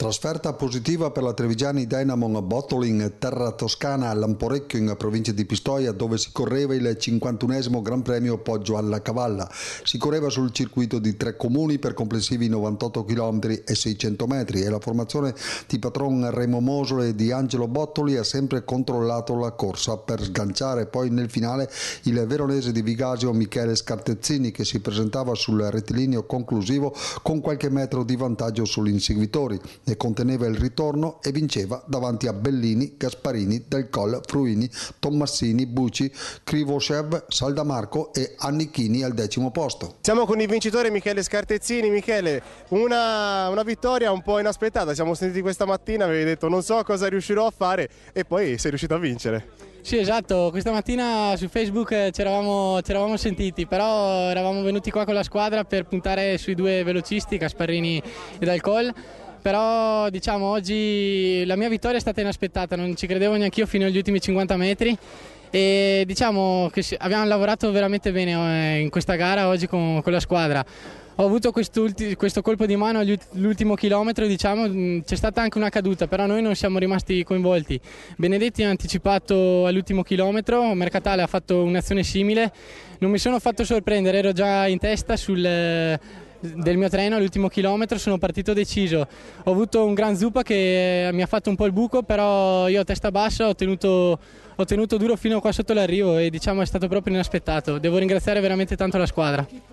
Trasferta positiva per la Trevigiani Dynamo a Bottolin, terra toscana a Lamporecchio in provincia di Pistoia dove si correva il 51 Gran Premio Poggio alla Cavalla. Si correva sul circuito di tre comuni per complessivi 98 km e 600 metri e la formazione di patron Remo Mosole e di Angelo Bottoli ha sempre controllato la corsa per sganciare poi nel finale il veronese di Vigasio Michele Scartezzini che si presentava sul rettilineo conclusivo con qualche metro di vantaggio sugli inseguitori e conteneva il ritorno e vinceva davanti a Bellini, Gasparini, Del Coll, Fruini, Tommassini, Bucci, Krivoshev, Saldamarco e Annichini al decimo posto. Siamo con il vincitore Michele Scartezzini. Michele, una, una vittoria un po' inaspettata, siamo sentiti questa mattina, avevi detto non so cosa riuscirò a fare e poi sei riuscito a vincere. Sì, esatto, questa mattina su Facebook ci eravamo sentiti, però eravamo venuti qua con la squadra per puntare sui due velocisti, Gasparini e Dalcol però diciamo oggi la mia vittoria è stata inaspettata, non ci credevo neanche io fino agli ultimi 50 metri e diciamo che abbiamo lavorato veramente bene eh, in questa gara oggi con, con la squadra. Ho avuto questo colpo di mano all'ultimo chilometro, diciamo, c'è stata anche una caduta, però noi non siamo rimasti coinvolti. Benedetti ha anticipato all'ultimo chilometro, Mercatale ha fatto un'azione simile, non mi sono fatto sorprendere, ero già in testa sul del mio treno all'ultimo chilometro sono partito deciso. Ho avuto un gran zuppa che eh, mi ha fatto un po' il buco, però io a testa bassa ho tenuto, ho tenuto duro fino qua sotto l'arrivo e diciamo è stato proprio inaspettato. Devo ringraziare veramente tanto la squadra.